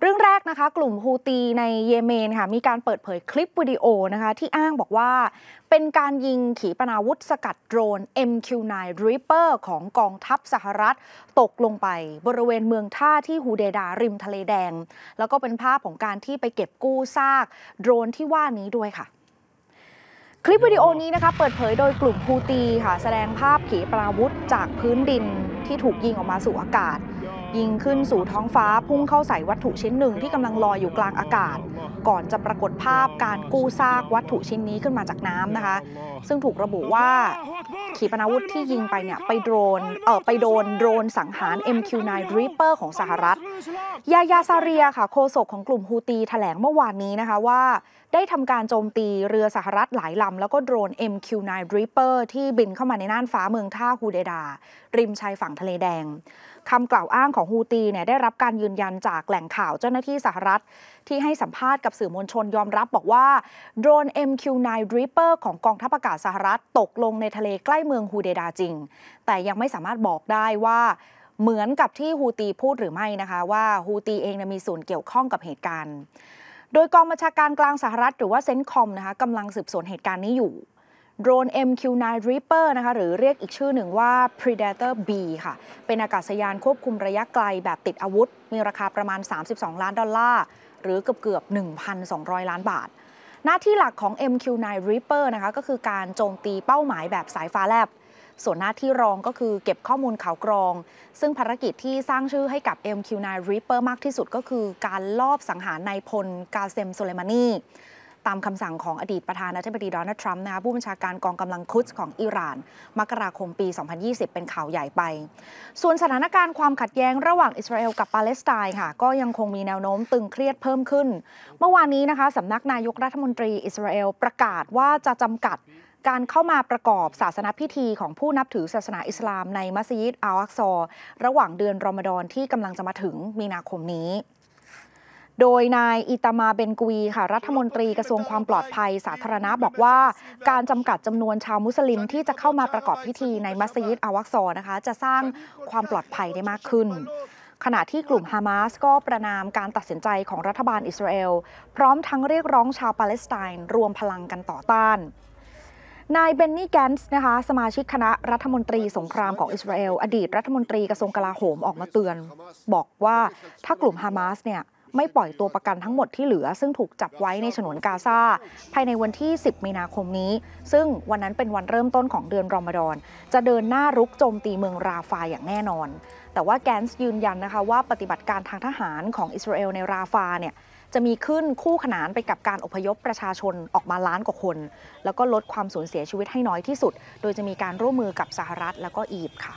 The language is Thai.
เรื่องแรกนะคะ กลุ่มฮูตีในเยเมนค่ะ มีการเปิดเผยคลิปวิดีโอนะคะ ที่อ้างบอกว่าเป็นการยิงขีปนาวุธสกัดโดรน MQ9 Reaper ของกองทัพสหรัฐตกลงไปบริเวณเมืองท่าที่ฮูเดดา ริมทะเลแดง แล้วก็เป็นภาพของการที่ไปเก็บกู้ซากโดรนที่ว่านี้ด้วยค่ะ คลิปวิดีโอนี้นะคะ เปิดเผยโดยกลุ่มฮูตีค่ะ แสดงภาพขีปนาวุธจากพื้นดินที่ถูกยิงออกมาสู่อากาศยิงขึ้นสู่ท้องฟ้าพุ่งเข้าใส่วัตถุชิ้นหนึ่ง ที่กำลังลอยอยู่กลางอากาศ ก่อนจะปรากฏภาพการกู้ซากวัตถุชิ้นนี้ขึ้นมาจากน้ำนะคะ ซึ่งถูกระบุว่า ขีปนาวุธที่ยิงไปเนี่ยไปโดรนเออไปโดนโดรนสังหาร MQ9 Reaper ของสหรัฐยายาซาเรียค่ะโฆษกของกลุ่มฮูตีแถลงเมื่อวานนี้นะคะว่า ได้ทำการโจมตีเรือสหรัฐหลายลำแล้วก็โดรน MQ9 Reaper ที่บินเข้ามาในน่านฟ้าเมืองท่าฮูเดดา ริมชายฝั่งทะเลแดงคำกล่าวอ้างของฮูตีเนี่ยได้รับการยืนยันจากแหล่งข่าวเจ้าหน้าที่สหรัฐ ที่ให้สัมภาษณ์กับสื่อมวลชนยอมรับบอกว่า โดรน MQ-9 Reaper ของกองทัพอากาศสหรัฐตกลงในทะเลใกล้เมืองฮูเดดาจริง แต่ยังไม่สามารถบอกได้ว่า เหมือนกับที่ฮูตีพูดหรือไม่นะคะว่า ฮูตีเองมีส่วนเกี่ยวข้องกับเหตุการณ์โดยกองบัญชาการกลางสหรัฐ หรือว่าเซนคอมนะคะกำลังสืบสวนเหตุการณ์นี้อยู่โดรน MQ9 Reaper นะคะหรือเรียกอีกชื่อหนึ่งว่า Predator B ค่ะ เป็นอากาศยานควบคุมระยะไกลแบบติดอาวุธ มีราคาประมาณ 32 ล้านดอลลาร์ หรือเกือบเกือบ 1,200 ล้านบาท หน้าที่หลักของ MQ9 Reaper นะคะก็คือการโจมตีเป้าหมายแบบสายฟ้าแลบ ส่วนหน้าที่รองก็คือเก็บข้อมูลข่าวกรอง ซึ่งภารกิจที่สร้างชื่อให้กับ MQ9 Reaper มากที่สุดก็คือ การลอบสังหารนายพลกาเซมโซเลมานีตามคำสั่งของอดีตประธานาธิบดีโดนัลด์ทรัมป์นะคะผู้บัญชาการกองกำลังคุดของอิหร่านมกราคมปี 2020 เป็นข่าวใหญ่ไป ส่วนสถานการณ์ความขัดแย้งระหว่างอิสราเอลกับปาเลสไตน์ค่ะก็ยังคงมีแนวโน้มตึงเครียดเพิ่มขึ้น เมื่อวานนี้นะคะสำนักนายกรัฐมนตรีอิสราเอลประกาศว่าจะจำกัด การเข้ามาประกอบศาสนาพิธีของผู้นับถือศาสนาอิสลามในมัสยิดอัลอักซอร์ระหว่างเดือนรอมฎอนที่กำลังจะมาถึงมีนาคมนี้โดยนายอิตามาเบนกวีค่ะรัฐมนตรีกระทรวงความปลอดภัยสาธารณะบอกว่า การจำกัดจำนวนชาวมุสลิมที่จะเข้ามาประกอบพิธีในมัสยิดอาวักซอนะคะจะสร้างความปลอดภัยได้มากขึ้น ขณะที่กลุ่มฮามาสก็ประนามการตัดสินใจของรัฐบาลอิสราเอลพร้อมทั้งเรียกร้องชาวปาเลสไตน์รวมพลังกันต่อต้านนายเบนนี่แกนส์นะคะสมาชิกคณะรัฐมนตรีสงครามของอิสราเอลอดีตรัฐมนตรีกระทรวงกลาโหมออกมาเตือน บอกว่าถ้ากลุ่มฮามาสเนี่ยไม่ปล่อยตัวประกันทั้งหมดที่เหลือ ซึ่งถูกจับไว้ในฉนวนกาซาภายในวันที่ 10 มีนาคมนี้ ซึ่งวันนั้นเป็นวันเริ่มต้นของเดือนรอมฎอน จะเดินหน้ารุกโจมตีเมืองราฟาอย่างแน่นอน แต่ว่าแกนส์ยืนยันนะคะว่าปฏิบัติการทางทหารของอิสราเอลในราฟาเนี่ยจะมีขึ้นคู่ขนานไปกับการอพยพประชาชนออกมาล้านกว่าคน แล้วก็ลดความสูญเสียชีวิตให้น้อยที่สุด โดยจะมีการร่วมมือกับสหรัฐแล้วก็อียิปต์ค่ะ